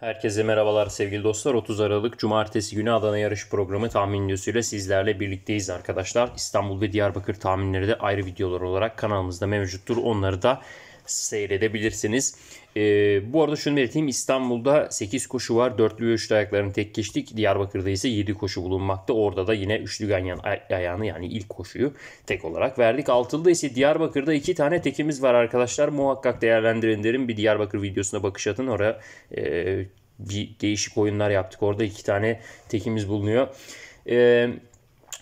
Herkese merhabalar sevgili dostlar. 30 Aralık Cumartesi günü Adana yarış programı tahmin videosuyla sizlerle birlikteyiz arkadaşlar. İstanbul ve Diyarbakır tahminleri de ayrı videolar olarak kanalımızda mevcuttur. Onları da seyredebilirsiniz. E, bu arada şunu belirteyim İstanbul'da 8 koşu var. Dörtlü ve üçlü ayaklarını tek geçtik. Diyarbakır'da ise 7 koşu bulunmakta. Orada da yine üçlü ganyan ayağını yani ilk koşuyu tek olarak verdik. Altılıda ise Diyarbakır'da 2 tane tekimiz var arkadaşlar. Muhakkak değerlendirin derim. Bir Diyarbakır videosuna bakış atın. Oraya e, bir değişik oyunlar yaptık. Orada iki tane tekimiz bulunuyor. Eee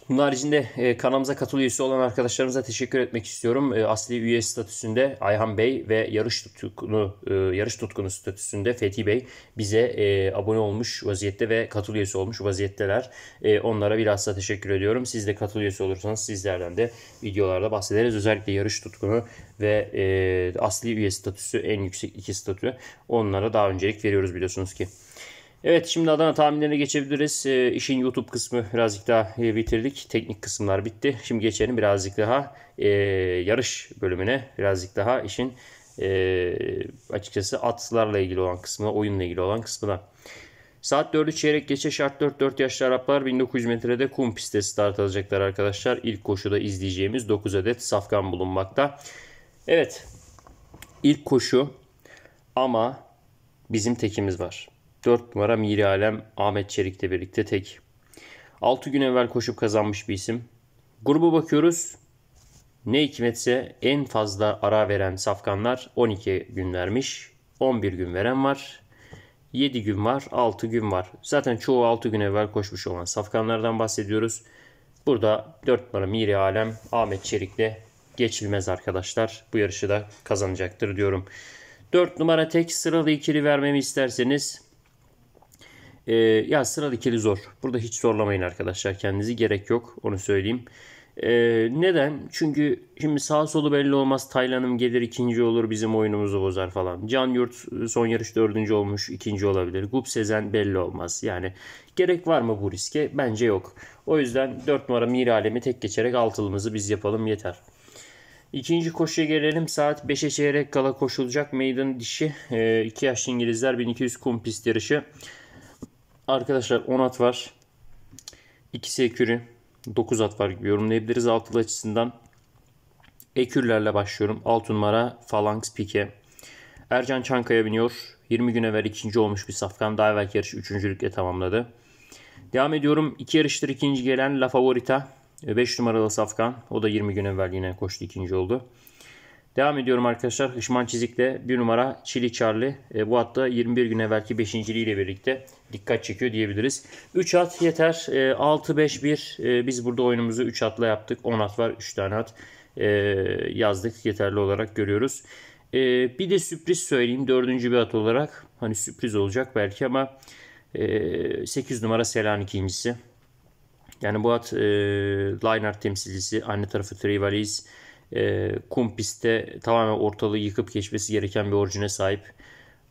bunun haricinde e, kanalımıza katıl üyesi olan arkadaşlarımıza teşekkür etmek istiyorum. E, asli üye statüsünde Ayhan Bey ve yarış tutkunu e, yarış tutkunu statüsünde Fethi Bey bize e, abone olmuş vaziyette ve katıl üyesi olmuş vaziyetteler. E, onlara da teşekkür ediyorum. Siz de katıl üyesi olursanız sizlerden de videolarda bahsederiz. Özellikle yarış tutkunu ve e, asli üye statüsü en yüksek iki statü. Onlara daha öncelik veriyoruz biliyorsunuz ki. Evet şimdi Adana tahminlerine geçebiliriz. E, işin YouTube kısmı birazcık daha e, bitirdik. Teknik kısımlar bitti. Şimdi geçelim birazcık daha e, yarış bölümüne. Birazcık daha işin e, açıkçası atlarla ilgili olan kısmına, oyunla ilgili olan kısmına. Saat 4'ü çeyrek geçe şart 4 4 yaşlı Araplar 1900 metrede kum pistte start alacaklar arkadaşlar. İlk koşuda izleyeceğimiz 9 adet safkan bulunmakta. Evet ilk koşu ama bizim tekimiz var. 4 numara Miri Alem Ahmet Çelik'le birlikte tek. 6 gün evvel koşup kazanmış bir isim. Gruba bakıyoruz. Ne hikmetse en fazla ara veren safkanlar 12 gün vermiş. 11 gün veren var. 7 gün var, 6 gün var. Zaten çoğu 6 gün evvel koşmuş olan safkanlardan bahsediyoruz. Burada 4 numara Miri Alem Ahmet Çelik'le geçilmez arkadaşlar. Bu yarışı da kazanacaktır diyorum. 4 numara tek sıralı ikili vermemi isterseniz e, ya sıradakini zor. Burada hiç zorlamayın arkadaşlar kendinizi. Gerek yok onu söyleyeyim. E, neden? Çünkü şimdi sağ solu belli olmaz. Taylan'ım gelir ikinci olur bizim oyunumuzu bozar falan. Can Yurt e, son yarış dördüncü olmuş ikinci olabilir. Gup Sezen belli olmaz. Yani gerek var mı bu riske? Bence yok. O yüzden 4 numara Mir Alem'i tek geçerek altılımızı biz yapalım yeter. İkinci koşuya gelelim. Saat 5'e çeyrek kala koşulacak meydan dişi. E, iki yaşlı İngilizler 1200 kum pist yarışı. Arkadaşlar 10 at var. İkisi ekürü. 9 at var gibi yorumlayabiliriz altılı açısından. Ekürlerle başlıyorum. 6 numara Falanx Pike. Ercan Çankaya biniyor. 20 gün evvel ikinci olmuş bir safkan. Daha evvelki yarışı üçüncülükle tamamladı. Devam ediyorum. İki yarıştır ikinci gelen La Favorita. 5 numaralı safkan. O da 20 gün evvel yine koştu ikinci oldu. Devam ediyorum arkadaşlar. Hışman Çizik'le bir numara Çili Charlie. E, bu hatta 21 gün evvelki 5. ile birlikte dikkat çekiyor diyebiliriz. 3 at yeter. E, 6-5-1 e, biz burada oyunumuzu 3 atla yaptık. 10 at var 3 tane at e, yazdık yeterli olarak görüyoruz. E, bir de sürpriz söyleyeyim dördüncü bir at olarak. Hani sürpriz olacak belki ama e, 8 numara Selanik ikincisi. Yani bu at e, Lineart temsilcisi. Anne tarafı Trivaliz. E, kum pistte tamamen ortalığı yıkıp geçmesi gereken bir orijine sahip.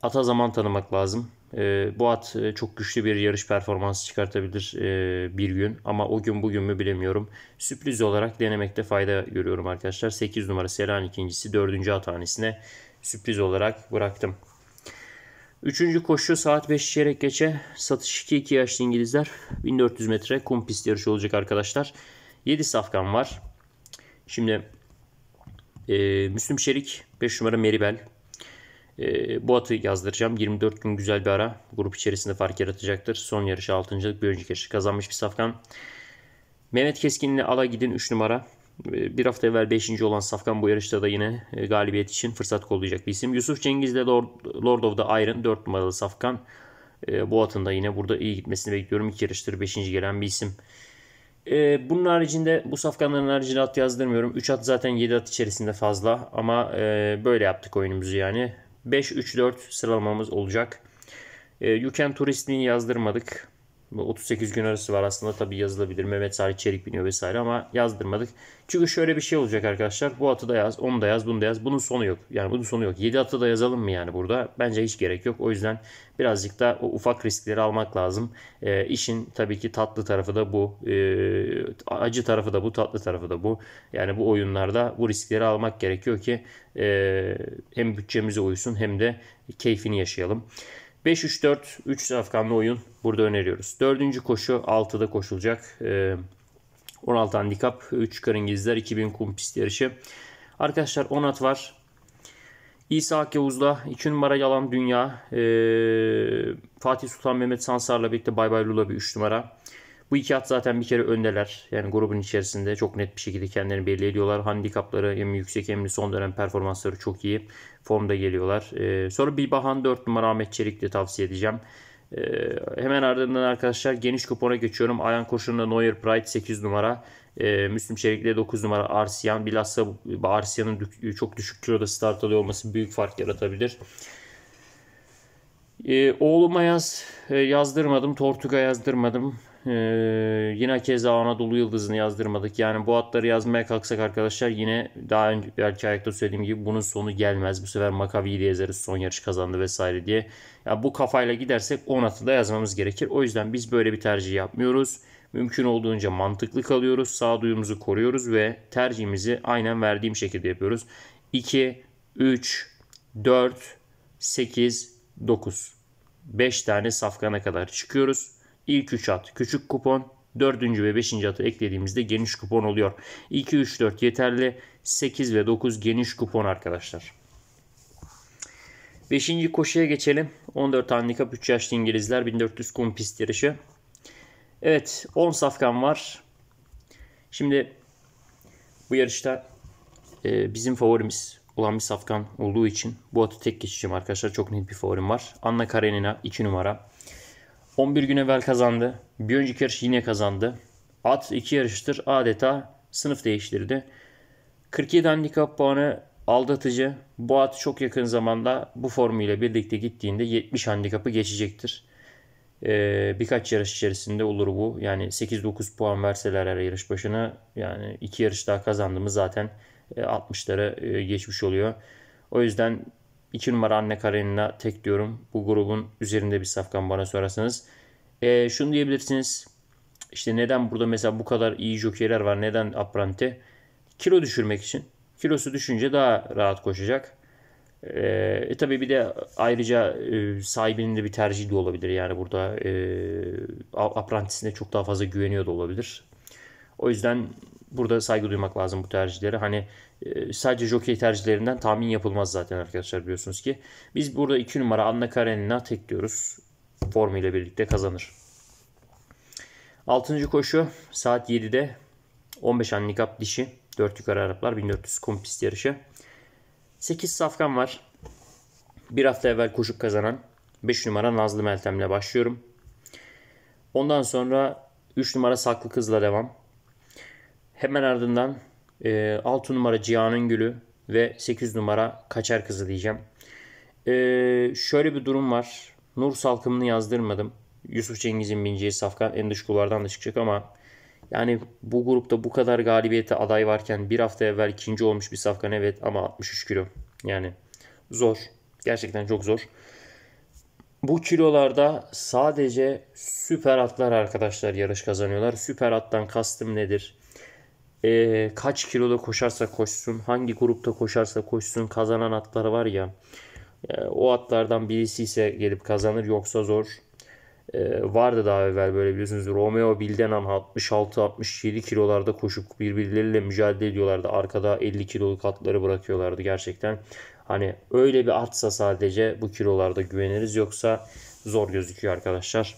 Ata zaman tanımak lazım. E, bu at e, çok güçlü bir yarış performansı çıkartabilir e, bir gün ama o gün bugün mü bilemiyorum. Sürpriz olarak denemekte fayda görüyorum arkadaşlar. 8 numara Selanik ikincisi 4. at sürpriz olarak bıraktım. Üçüncü koşu saat 5 çeyrek geçe satış 2-2 yaşlı İngilizler 1400 metre kum pist yarışı olacak arkadaşlar. 7 safkan var. Şimdi e, Müslüm Şerik 5 numara Meribel. E, ee, bu atı yazdıracağım. 24 gün güzel bir ara. Grup içerisinde fark yaratacaktır. Son yarışı 6. bir önceki yarışı kazanmış bir safkan. Mehmet Keskin'le ala gidin 3 numara. Ee, bir hafta evvel 5. olan Safkan bu yarışta da yine e, galibiyet için fırsat kollayacak bir isim. Yusuf Cengiz'le Lord, Lord of the Iron 4 numaralı Safkan. Bu atın da yine burada iyi gitmesini bekliyorum. İki yarıştır 5. gelen bir isim. E, bunun haricinde bu safkanların haricinde at yazdırmıyorum. 3 at zaten 7 at içerisinde fazla ama e, böyle yaptık oyunumuzu yani. 5-3-4 sıralamamız olacak. E, Yuken Turistliğini yazdırmadık. 38 gün arası var aslında tabii yazılabilir. Mehmet Salih içerik biniyor vesaire ama yazdırmadık. Çünkü şöyle bir şey olacak arkadaşlar. Bu atı da yaz, onu da yaz, bunu da yaz. Bunun sonu yok. Yani bunun sonu yok. 7 atı da yazalım mı yani burada? Bence hiç gerek yok. O yüzden birazcık da o ufak riskleri almak lazım. E, işin tabii ki tatlı tarafı da bu. E, acı tarafı da bu, tatlı tarafı da bu. Yani bu oyunlarda bu riskleri almak gerekiyor ki e, hem bütçemize uysun hem de keyfini yaşayalım. 5-3-4 3 safkanlı oyun burada öneriyoruz. Dördüncü koşu 6'da koşulacak. 16 ee, handikap 3 karın gezler 2000 kum pist yarışı. Arkadaşlar 10 at var. İsa Ak Yavuz'la 2 numara Yalan Dünya. Ee, Fatih Sultan Mehmet Sansar'la birlikte Bay Bay Lula bir 3 numara. Bu iki at zaten bir kere öndeler. Yani grubun içerisinde çok net bir şekilde kendilerini belli ediyorlar. Handikapları hem yüksek hem de son dönem performansları çok iyi. Formda geliyorlar. Ee, sonra bir bahan 4 numara Ahmet Çelik de tavsiye edeceğim. Ee, hemen ardından arkadaşlar geniş kupona geçiyorum. Ayan koşulunda Neuer Pride 8 numara. Ee, Müslüm Çelik'le 9 numara Arsyan. Bilhassa Arsyan'ın çok düşük kiloda start alıyor olması büyük fark yaratabilir. Ee, oğluma yaz, e, yazdırmadım. Tortuga yazdırmadım. Ee, yine keza Anadolu Yıldızı'nı yazdırmadık. Yani bu atları yazmaya kalksak arkadaşlar yine daha önce belki ayakta söylediğim gibi bunun sonu gelmez. Bu sefer Makavi'yi de yazarız son yarış kazandı vesaire diye. Ya yani bu kafayla gidersek 10 atı da yazmamız gerekir. O yüzden biz böyle bir tercih yapmıyoruz. Mümkün olduğunca mantıklı kalıyoruz. Sağduyumuzu koruyoruz ve tercihimizi aynen verdiğim şekilde yapıyoruz. 2, 3, 4, 8, 9. 5 tane safkana kadar çıkıyoruz. İlk 3 at küçük kupon. 4. ve 5. atı eklediğimizde geniş kupon oluyor. 2, 3, 4 yeterli. 8 ve 9 geniş kupon arkadaşlar. 5. koşuya geçelim. 14 handikap 3 yaşlı İngilizler 1400 kum pist yarışı. Evet 10 safkan var. Şimdi bu yarışta e, bizim favorimiz olan bir safkan olduğu için bu atı tek geçeceğim arkadaşlar. Çok net bir favorim var. Anna Karenina 2 numara. 11 gün evvel kazandı. Bir önceki yarış yine kazandı. At iki yarıştır adeta sınıf değiştirdi. 47 handikap puanı aldatıcı. Bu at çok yakın zamanda bu formuyla birlikte gittiğinde 70 handikapı geçecektir. Ee, birkaç yarış içerisinde olur bu. Yani 8-9 puan verseler her yarış başına yani iki yarış daha kazandığımız zaten 60'lara e, e, geçmiş oluyor. O yüzden 2 numara Anne Karenina tek diyorum. Bu grubun üzerinde bir safkan bana sorarsanız. E, şunu diyebilirsiniz. İşte neden burada mesela bu kadar iyi jokerler var? Neden Aprante? Kilo düşürmek için. Kilosu düşünce daha rahat koşacak. E, e tabii bir de ayrıca e, sahibinin de bir tercihi de olabilir. Yani burada e, aprantisine çok daha fazla güveniyor da olabilir. O yüzden burada saygı duymak lazım bu tercihlere. Hani e, sadece jockey tercihlerinden tahmin yapılmaz zaten arkadaşlar biliyorsunuz ki. Biz burada 2 numara Anna Karenina tek diyoruz. Formu ile birlikte kazanır. 6. koşu saat 7'de 15 handikap dişi 4 yukarı Araplar 1400 kum pist yarışı. 8 safkan var. Bir hafta evvel koşup kazanan 5 numara Nazlı Meltem ile başlıyorum. Ondan sonra 3 numara Saklı Kız'la devam. Hemen ardından e, 6 numara Cihan'ın Gülü ve 8 numara Kaçar Kızı diyeceğim. E, şöyle bir durum var. Nur Salkım'ını yazdırmadım. Yusuf Cengiz'in bineceği Safkan en dış kulvardan da çıkacak ama yani bu grupta bu kadar galibiyete aday varken bir hafta evvel ikinci olmuş bir Safkan evet ama 63 kilo. Yani zor. Gerçekten çok zor. Bu kilolarda sadece süper atlar arkadaşlar yarış kazanıyorlar. Süper attan kastım nedir? e, kaç kiloda koşarsa koşsun, hangi grupta koşarsa koşsun kazanan atları var ya. E, o atlardan birisi ise gelip kazanır yoksa zor. E, vardı daha evvel böyle biliyorsunuz Romeo Bildenan 66-67 kilolarda koşup birbirleriyle mücadele ediyorlardı. Arkada 50 kiloluk atları bırakıyorlardı gerçekten. Hani öyle bir atsa sadece bu kilolarda güveniriz yoksa zor gözüküyor arkadaşlar.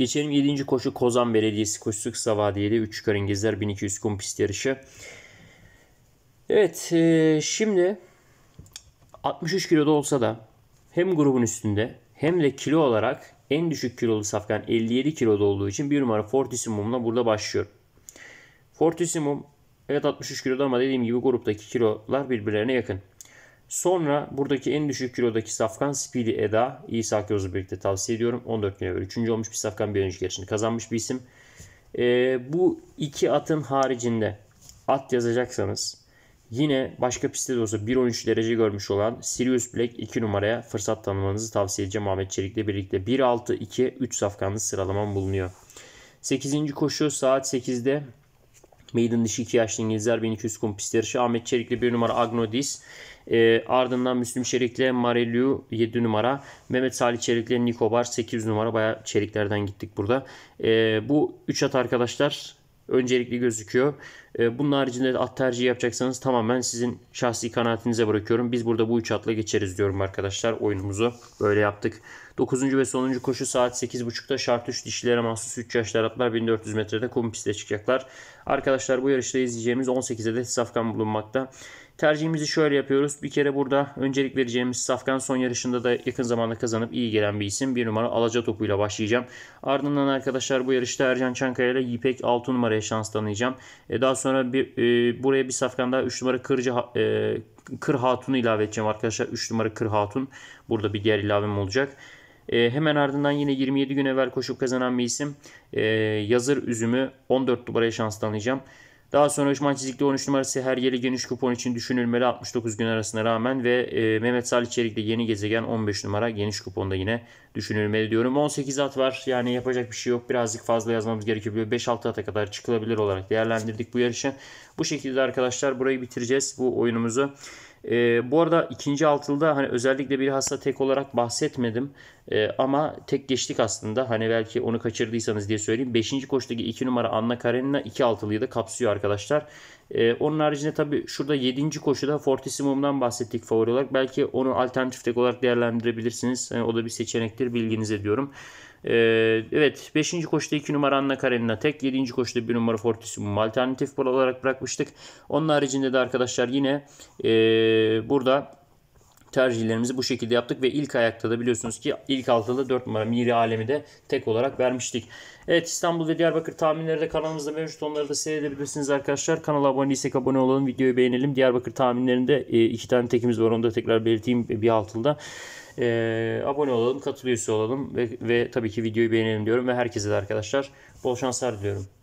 Geçelim 7. koşu Kozan Belediyesi koşusu kısa vadiyeli 3 karıngizler 1200 kum pist yarışı. Evet e, şimdi 63 kiloda olsa da hem grubun üstünde hem de kilo olarak en düşük kilolu safkan 57 kiloda olduğu için bir numara Fortissimum'la burada başlıyor. Fortissimum evet 63 kiloda ama dediğim gibi gruptaki kilolar birbirlerine yakın. Sonra buradaki en düşük kilodaki safkan Speedy Eda. İyi Sakyoz'u birlikte tavsiye ediyorum. 14 kilo. Üçüncü olmuş bir safkan bir önceki yarışını kazanmış bir isim. E, bu iki atın haricinde at yazacaksanız yine başka pistte de olsa 1.13 derece görmüş olan Sirius Black 2 numaraya fırsat tanımanızı tavsiye edeceğim Ahmet Çelik'le birlikte. 1-6-2-3 safkanlı sıralamam bulunuyor. 8. koşu saat 8'de Maiden dişi 2 yaşlı İngilizler 1200 kum pist yarışı. Ahmet Çelikli 1 numara Agnodis. E, ardından Müslüm Çelikli Marellu 7 numara. Mehmet Salih Çelikli Nikobar 8 numara. Baya Çeliklerden gittik burada. E, bu 3 at arkadaşlar öncelikli gözüküyor. E, bunun haricinde at tercihi yapacaksanız tamamen sizin şahsi kanaatinize bırakıyorum. Biz burada bu üç atla geçeriz diyorum arkadaşlar. Oyunumuzu böyle yaptık. 9. ve sonuncu koşu saat 8.30'da şart 3 dişilere mahsus 3 yaşlar atlar 1400 metrede kum pistte çıkacaklar. Arkadaşlar bu yarışta izleyeceğimiz 18 adet safkan bulunmakta. Tercihimizi şöyle yapıyoruz. Bir kere burada öncelik vereceğimiz Safkan son yarışında da yakın zamanda kazanıp iyi gelen bir isim. Bir numara Alaca topuyla başlayacağım. Ardından arkadaşlar bu yarışta Ercan Çankaya ile İpek 6 numaraya şans tanıyacağım. E, daha sonra bir, e, buraya bir Safkan daha 3 numara Kırcı e, Kır Hatun'u ilave edeceğim arkadaşlar. 3 numara Kır Hatun. Burada bir diğer ilavem olacak. E, hemen ardından yine 27 gün evvel koşup kazanan bir isim. E, yazır üzümü 14 numaraya şans tanıyacağım. Daha sonra Hücman Çizik'te 13 numara her yeri geniş kupon için düşünülmeli 69 gün arasına rağmen ve e, Mehmet Salih Çelik'te yeni gezegen 15 numara geniş kuponda yine düşünülmeli diyorum. 18 at var yani yapacak bir şey yok. Birazcık fazla yazmamız gerekiyor. 5-6 ata kadar çıkılabilir olarak değerlendirdik bu yarışı. Bu şekilde arkadaşlar burayı bitireceğiz bu oyunumuzu. E, bu arada ikinci altılda hani özellikle bir hasta tek olarak bahsetmedim. E, ama tek geçtik aslında. Hani belki onu kaçırdıysanız diye söyleyeyim. Beşinci koştaki iki numara Anna Karenina iki altılıyı da kapsıyor arkadaşlar. E, onun haricinde tabi şurada yedinci koşuda Fortissimum'dan bahsettik favori olarak. Belki onu alternatif tek olarak değerlendirebilirsiniz. Yani o da bir seçenektir bilginize diyorum. Ee, evet 5. koşuda 2 numara Anna Karenina tek. 7. koşuda 1 numara Fortissimum alternatif bol olarak bırakmıştık. Onun haricinde de arkadaşlar yine ee, burada tercihlerimizi bu şekilde yaptık ve ilk ayakta da biliyorsunuz ki ilk altıda 4 numara Miri Alem'i de tek olarak vermiştik. Evet İstanbul ve Diyarbakır tahminleri de kanalımızda mevcut. Onları da seyredebilirsiniz arkadaşlar. Kanala abone değilsek abone olalım, videoyu beğenelim. Diyarbakır tahminlerinde ee, iki tane tekimiz var. Onu da tekrar belirteyim bir altında e, abone olalım, katıl olalım ve, ve tabii ki videoyu beğenelim diyorum ve herkese de arkadaşlar bol şanslar diliyorum.